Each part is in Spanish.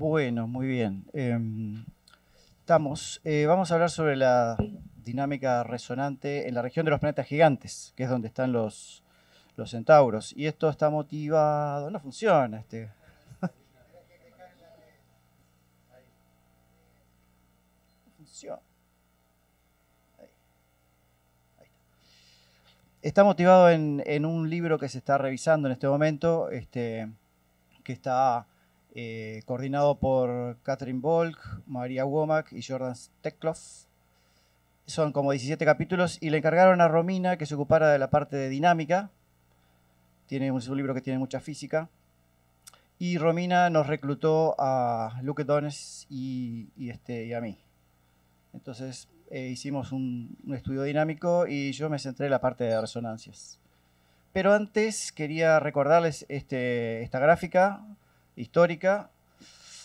Bueno, muy bien. Em, estamos, eh, vamos a hablar sobre la dinámica resonante en la región de los planetas gigantes, que es donde están los, centauros. Y esto está motivado, no funciona este. funciona. está motivado en, un libro que se está revisando en este momento, este, que está eh, coordinado por Catherine Volk, María Womack y Jordan Stekloff. Son como 17 capítulos y le encargaron a Romina que se ocupara de la parte de dinámica. Tiene un, es un libro que tiene mucha física. Y Romina nos reclutó a Luke Dones y, este, a mí. Entonces eh, hicimos un, estudio dinámico y yo me centré en la parte de resonancias. Pero antes quería recordarles este, esta gráfica histórica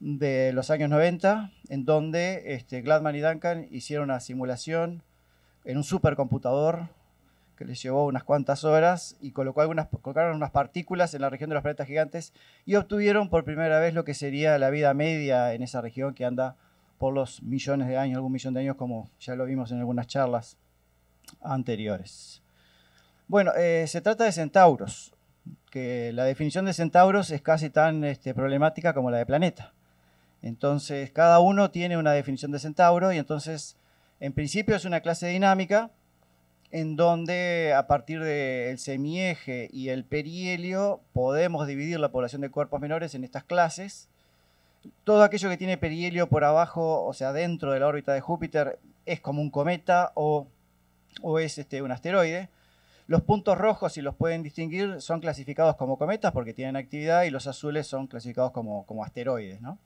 de los años 90, en donde este, Gladman y Duncan hicieron una simulación en un supercomputador que les llevó unas cuantas horas y colocaron unas partículas en la región de los planetas gigantes y obtuvieron por primera vez lo que sería la vida media en esa región que anda por los millones de años, algún millón de años, como ya lo vimos en algunas charlas anteriores. Bueno, eh, se trata de centauros que la definición de centauros es casi tan este, problemática como la de planeta. Entonces, cada uno tiene una definición de centauro y entonces, en principio es una clase dinámica en donde a partir del semieje y el perihelio podemos dividir la población de cuerpos menores en estas clases. Todo aquello que tiene perihelio por abajo, o sea, dentro de la órbita de Júpiter, es como un cometa o, o es este, un asteroide. Los puntos rojos, si los pueden distinguir, son clasificados como cometas porque tienen actividad y los azules son clasificados como, asteroides. ¿no?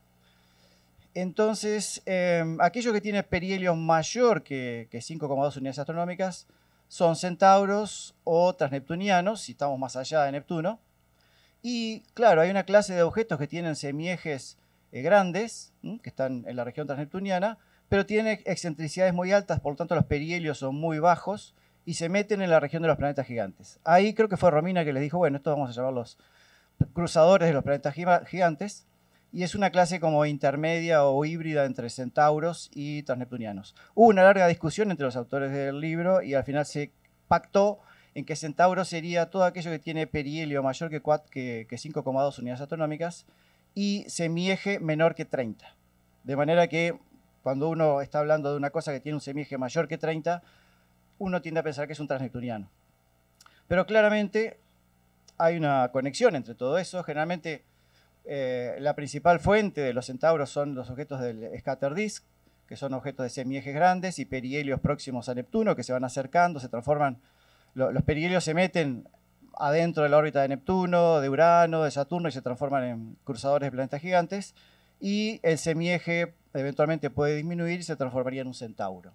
Entonces, em, aquellos que tienen perihelio mayor que, que 5,2 unidades astronómicas son centauros o transneptunianos, si estamos más allá de Neptuno. Y claro, hay una clase de objetos que tienen semiejes eh, grandes, que están en la región transneptuniana, pero tienen excentricidades muy altas, por lo tanto los perihelios son muy bajos y se meten en la región de los planetas gigantes. Ahí creo que fue Romina que les dijo, bueno, esto vamos a llamar los cruzadores de los planetas gigantes, y es una clase como intermedia o híbrida entre centauros y transneptunianos. Hubo una larga discusión entre los autores del libro y al final se pactó en que centauro sería todo aquello que tiene perihelio mayor que, que, que 5,2 unidades astronómicas y semieje menor que 30. De manera que cuando uno está hablando de una cosa que tiene un semieje mayor que 30, uno tiende a pensar que es un transneptuniano. Pero claramente hay una conexión entre todo eso. Generalmente eh, la principal fuente de los centauros son los objetos del scatter disk, que son objetos de semiejes grandes y perihelios próximos a Neptuno, que se van acercando, se transforman, los perihelios se meten adentro de la órbita de Neptuno, de Urano, de Saturno y se transforman en cruzadores de planetas gigantes. Y el semieje eventualmente puede disminuir y se transformaría en un centauro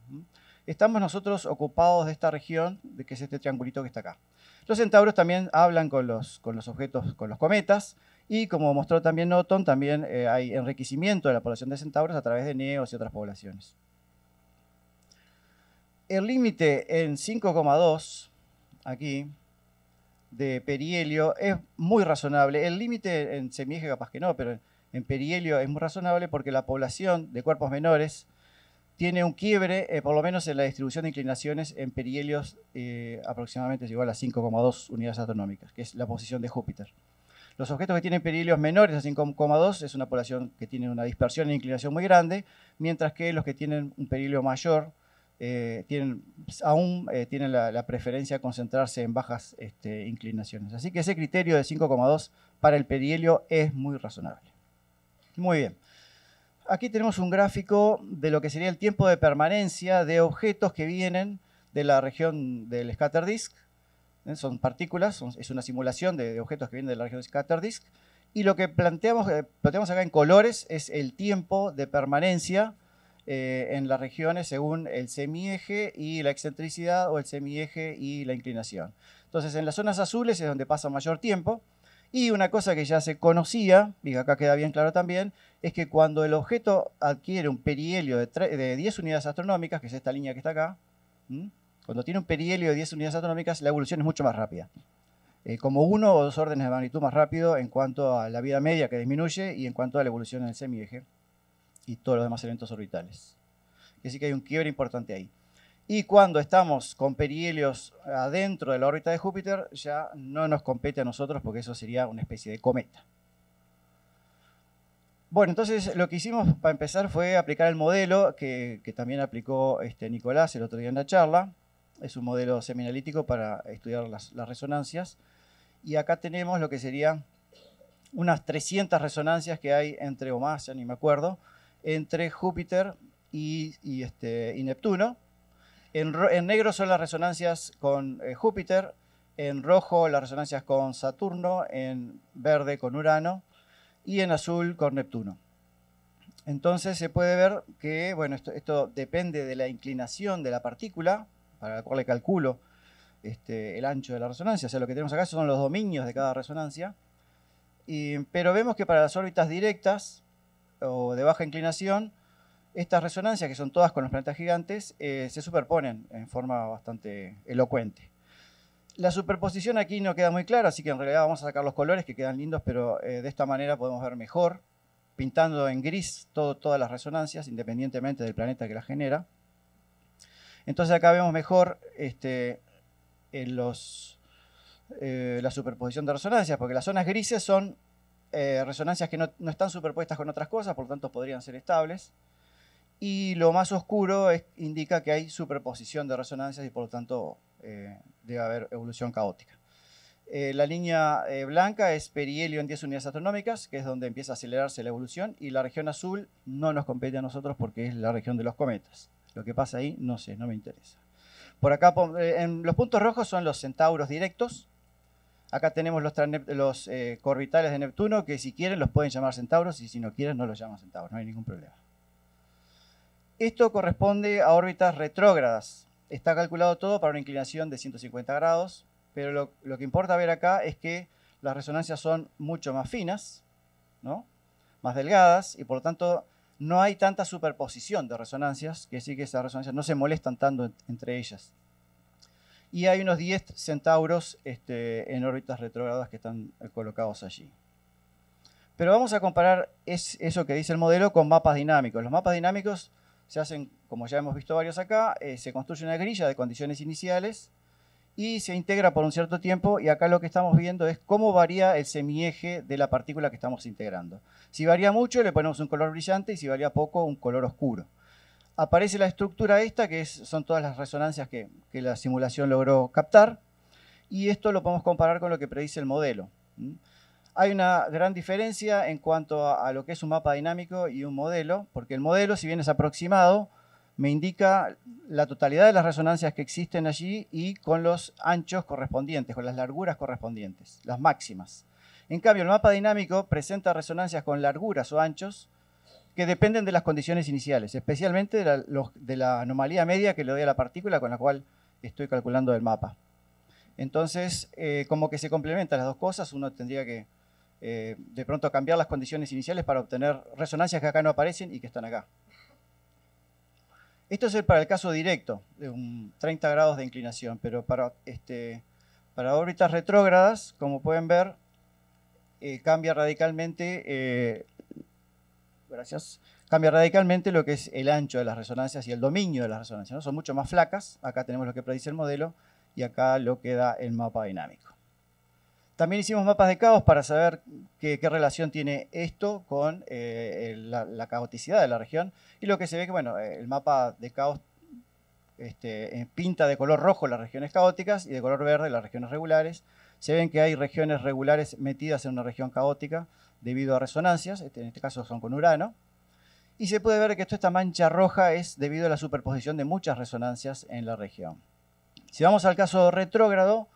estamos nosotros ocupados de esta región, de que es este triangulito que está acá. Los centauros también hablan con los, objetos, con los cometas, y como mostró también Norton, también eh, hay enriquecimiento de la población de centauros a través de neos y otras poblaciones. El límite en 5,2, aquí, de perihelio es muy razonable. El límite en semieje capaz que no, pero en perihelio es muy razonable porque la población de cuerpos menores tiene un quiebre, eh, por lo menos en la distribución de inclinaciones en perihelios eh, aproximadamente es igual a 5,2 unidades astronómicas, que es la posición de Júpiter. Los objetos que tienen perihelios menores a 5,2 es una población que tiene una dispersión e inclinación muy grande, mientras que los que tienen un perihelio mayor eh, tienen, aún tienen la, preferencia de concentrarse en bajas este, inclinaciones. Así que ese criterio de 5,2 para el perihelio es muy razonable. Muy bien. Aquí tenemos un gráfico de lo que sería el tiempo de permanencia de objetos que vienen de la región del scatter disk. ¿eh? Son partículas, es una simulación de, objetos que vienen de la región del scatter disk. Y lo que planteamos, eh, planteamos acá en colores es el tiempo de permanencia eh, en las regiones según el semieje y la excentricidad o el semieje y la inclinación. Entonces, en las zonas azules es donde pasa mayor tiempo. Y una cosa que ya se conocía, y acá queda bien claro también, es que cuando el objeto adquiere un perihelio de, 10 unidades astronómicas, que es esta línea que está acá, cuando tiene un perihelio de 10 unidades astronómicas, la evolución es mucho más rápida. Eh, como uno o dos órdenes de magnitud más rápido en cuanto a la vida media que disminuye y en cuanto a la evolución en el semieje y todos los demás elementos orbitales. Así que hay un quiebre importante ahí. Y cuando estamos con perihelios adentro de la órbita de Júpiter, ya no nos compete a nosotros porque eso sería una especie de cometa. Bueno, entonces lo que hicimos para empezar fue aplicar el modelo que, también aplicó este, Nicolás el otro día en la charla. Es un modelo seminalítico para estudiar las, resonancias. Y acá tenemos lo que serían unas 300 resonancias que hay entre, o más, ya ni me acuerdo, entre Júpiter y este, Neptuno en, negro son las resonancias con eh, Júpiter, en rojo las resonancias con Saturno, en verde con Urano y en azul con Neptuno. Entonces se puede ver que, bueno, esto, depende de la inclinación de la partícula, para la cual le calculo este, el ancho de la resonancia, o sea, lo que tenemos acá son los dominios de cada resonancia, pero vemos que para las órbitas directas o de baja inclinación, estas resonancias, que son todas con los planetas gigantes, eh, se superponen en forma bastante elocuente. La superposición aquí no queda muy clara, así que en realidad vamos a sacar los colores que quedan lindos, pero eh, de esta manera podemos ver mejor, pintando en gris todas las resonancias, independientemente del planeta que las genera. Entonces acá vemos mejor este, los, eh, la superposición de resonancias, porque las zonas grises son resonancias que no, están superpuestas con otras cosas, por lo tanto podrían ser estables. Y lo más oscuro indica que hay superposición de resonancias y por lo tanto eh, debe haber evolución caótica. Eh, la línea eh, blanca es perihelio en 10 unidades astronómicas, que es donde empieza a acelerarse la evolución, y la región azul no nos compete a nosotros porque es la región de los cometas. Lo que pasa ahí, no sé, no me interesa. Por acá, en los puntos rojos son los centauros directos. Acá tenemos los, los corvitales de Neptuno, que si quieren los pueden llamar centauros, y si no quieren no los llaman centauros, no hay ningún problema. Esto corresponde a órbitas retrógradas. Está calculado todo para una inclinación de 150 grados, pero lo, que importa ver acá es que las resonancias son mucho más finas, ¿no? más delgadas, y por lo tanto no hay tanta superposición de resonancias, que sí que esas resonancias no se molestan tanto entre ellas. Y hay unos 10 centauros este, en órbitas retrógradas que están colocados allí. Pero vamos a comparar eso que dice el modelo con mapas dinámicos. Los mapas dinámicos se hacen, como ya hemos visto varios acá, eh, se construye una grilla de condiciones iniciales y se integra por un cierto tiempo y acá lo que estamos viendo es cómo varía el semieje de la partícula que estamos integrando. Si varía mucho le ponemos un color brillante y si varía poco un color oscuro. Aparece la estructura esta, que son todas las resonancias que, la simulación logró captar, y esto lo podemos comparar con lo que predice el modelo. Hay una gran diferencia en cuanto a, lo que es un mapa dinámico y un modelo, porque el modelo, si bien es aproximado, me indica la totalidad de las resonancias que existen allí y con los anchos correspondientes, con las larguras correspondientes, las máximas. En cambio, el mapa dinámico presenta resonancias con larguras o anchos que dependen de las condiciones iniciales, especialmente de la, anomalía media que le doy a la partícula con la cual estoy calculando el mapa. Entonces, eh, como que se complementan las dos cosas, uno tendría que eh, de pronto cambiar las condiciones iniciales para obtener resonancias que acá no aparecen y que están acá. Esto es para el caso directo, de un 30 grados de inclinación, pero para, este, para órbitas retrógradas, como pueden ver, eh, cambia radicalmente, eh, gracias, cambia radicalmente lo que es el ancho de las resonancias y el dominio de las resonancias. Son mucho más flacas, acá tenemos lo que predice el modelo y acá lo que da el mapa dinámico. También hicimos mapas de caos para saber qué, relación tiene esto con eh, la, caoticidad de la región. Y lo que se ve que, bueno, el mapa de caos este, eh, pinta de color rojo las regiones caóticas y de color verde las regiones regulares. Se ven que hay regiones regulares metidas en una región caótica debido a resonancias, este, en este caso son con Urano. Y se puede ver que esta mancha roja es debido a la superposición de muchas resonancias en la región. Si vamos al caso retrógrado,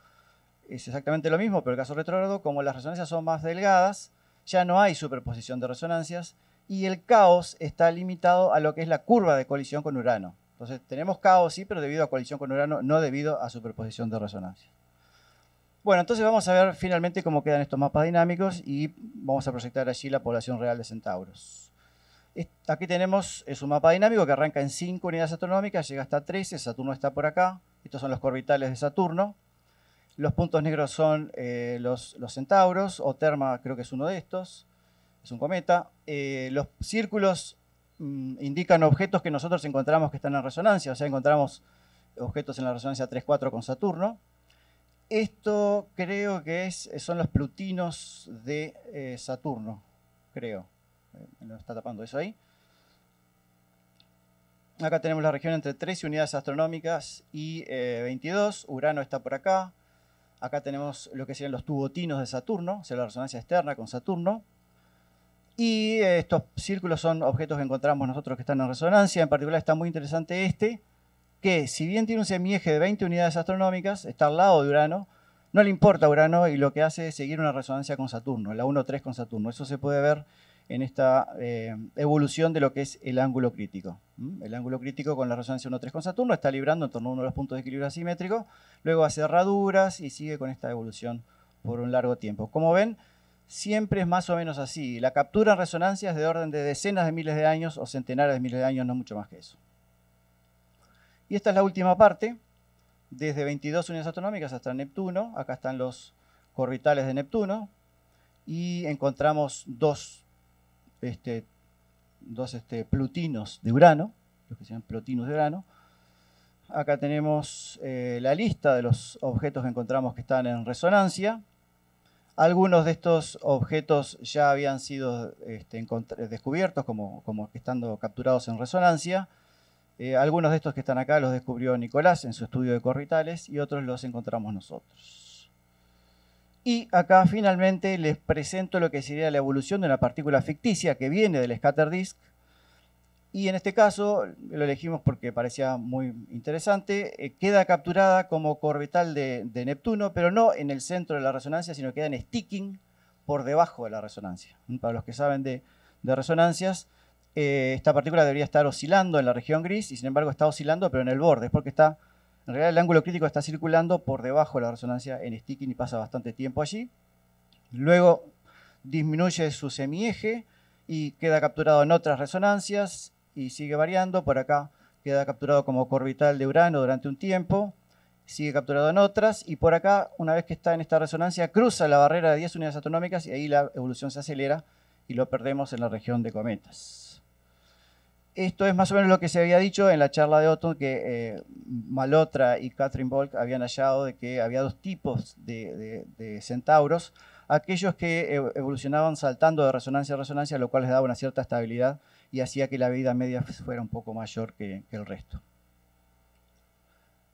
es exactamente lo mismo, pero el caso retrógrado, como las resonancias son más delgadas, ya no hay superposición de resonancias y el caos está limitado a lo que es la curva de colisión con Urano. Entonces tenemos caos, sí, pero debido a colisión con Urano, no debido a superposición de resonancias. Bueno, entonces vamos a ver finalmente cómo quedan estos mapas dinámicos y vamos a proyectar allí la población real de centauros. Aquí tenemos, es un mapa dinámico que arranca en 5 unidades astronómicas, llega hasta 13, Saturno está por acá, estos son los orbitales de Saturno, los puntos negros son eh, los, centauros, o Terma creo que es uno de estos, es un cometa. Eh, los círculos mm, indican objetos que nosotros encontramos que están en resonancia, o sea, encontramos objetos en la resonancia 3-4 con Saturno. Esto creo que es, eh, son los plutinos de Saturno, creo. Me lo está tapando eso ahí. Acá tenemos la región entre 13 unidades astronómicas y 22. Urano está por acá. Acá tenemos lo que serían los tubotinos de Saturno, o sea, la resonancia externa con Saturno. Y estos círculos son objetos que encontramos nosotros que están en resonancia. En particular está muy interesante este, que si bien tiene un semieje de 20 unidades astronómicas, está al lado de Urano, no le importa Urano y lo que hace es seguir una resonancia con Saturno, la 1-3 con Saturno. Eso se puede ver en esta eh, evolución de lo que es el ángulo crítico. El ángulo crítico con la resonancia 1.3 con Saturno está librando en torno a uno de los puntos de equilibrio asimétrico, luego hace cerraduras y sigue con esta evolución por un largo tiempo. Como ven, siempre es más o menos así. La captura en resonancia es de orden de decenas de miles de años o centenares de miles de años, no mucho más que eso. Y esta es la última parte, desde 22 unidades astronómicas hasta Neptuno. Acá están los corritales de Neptuno. Y encontramos dos este, dos este, plutinos de Urano, los que se llaman plutinos de Urano. Acá tenemos eh, la lista de los objetos que encontramos que están en resonancia. Algunos de estos objetos ya habían sido este, descubiertos como, estando capturados en resonancia. Eh, algunos de estos que están acá los descubrió Nicolás en su estudio de corritales y otros los encontramos nosotros. Y acá finalmente les presento lo que sería la evolución de una partícula ficticia que viene del scatter disk. Y en este caso lo elegimos porque parecía muy interesante. Eh, queda capturada como corbital de, Neptuno, pero no en el centro de la resonancia, sino queda en sticking por debajo de la resonancia. Mm, para los que saben de, resonancias, eh, esta partícula debería estar oscilando en la región gris y sin embargo está oscilando, pero en el borde, es porque está en realidad el ángulo crítico está circulando por debajo de la resonancia en sticking y pasa bastante tiempo allí. Luego disminuye su semieje y queda capturado en otras resonancias y sigue variando. Por acá queda capturado como corbital de Urano durante un tiempo, sigue capturado en otras y por acá, una vez que está en esta resonancia, cruza la barrera de 10 unidades astronómicas y ahí la evolución se acelera y lo perdemos en la región de cometas esto es más o menos lo que se había dicho en la charla de Otto, que eh, Malotra y Catherine Volk habían hallado de que había dos tipos de, centauros, aquellos que eh, evolucionaban saltando de resonancia a resonancia, lo cual les daba una cierta estabilidad y hacía que la vida media fuera un poco mayor que, el resto.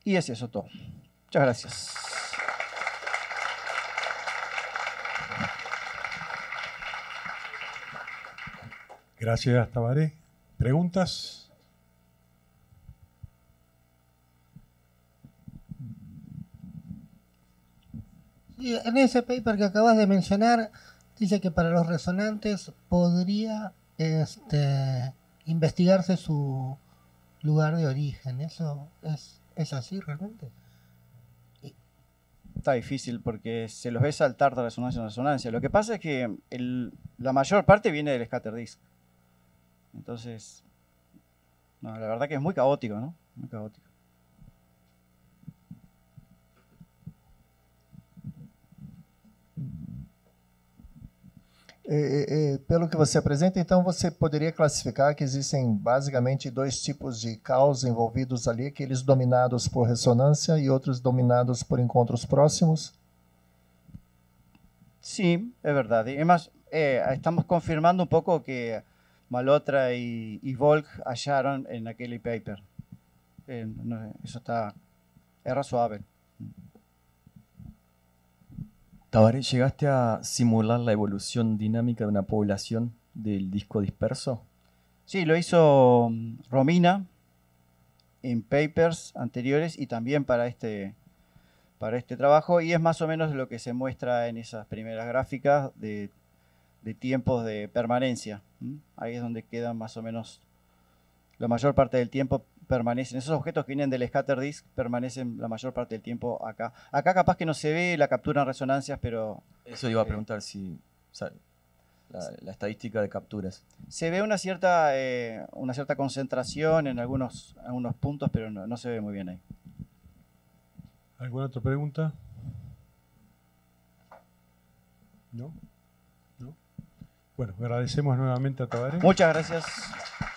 Y es eso todo. Muchas gracias. Gracias, Tabaré. ¿Preguntas? en ese paper que acabas de mencionar, dice que para los resonantes podría este, investigarse su lugar de origen. ¿Eso es, así realmente? Está difícil porque se los ve saltar de resonancia en resonancia. Lo que pasa es que la mayor parte viene del scatter disk. Entonces, no, la verdad que es muy caótico, ¿no? Muy caótico. E, eh, e, eh, eh, pelo que você apresenta, então você poderia classificar que existem basicamente dois tipos de caos envolvidos ali, aqueles dominados por ressonância e outros dominados por encontros próximos? Sim, é verdade. E mais, é, estamos confirmando um pouco que Malotra y, y Volk hallaron en aquel paper. eso está, era suave. Tabaré, ¿llegaste a simular la evolución dinámica de una población del disco disperso? Sí, lo hizo mm, Romina en papers anteriores y también para este, para este trabajo y es más o menos lo que se muestra en esas primeras gráficas de de tiempos de permanencia. Ahí es donde quedan más o menos la mayor parte del tiempo permanecen. Esos objetos que vienen del scatter disk permanecen la mayor parte del tiempo acá. Acá capaz que no se ve la captura en resonancias, pero... Eso iba a eh, preguntar si... la, estadística de capturas. Se ve una cierta, eh, una cierta concentración en algunos, puntos, pero no, no se ve muy bien ahí. ¿Alguna otra pregunta? ¿No? Bueno, agradecemos nuevamente a Tabaré. Muchas gracias.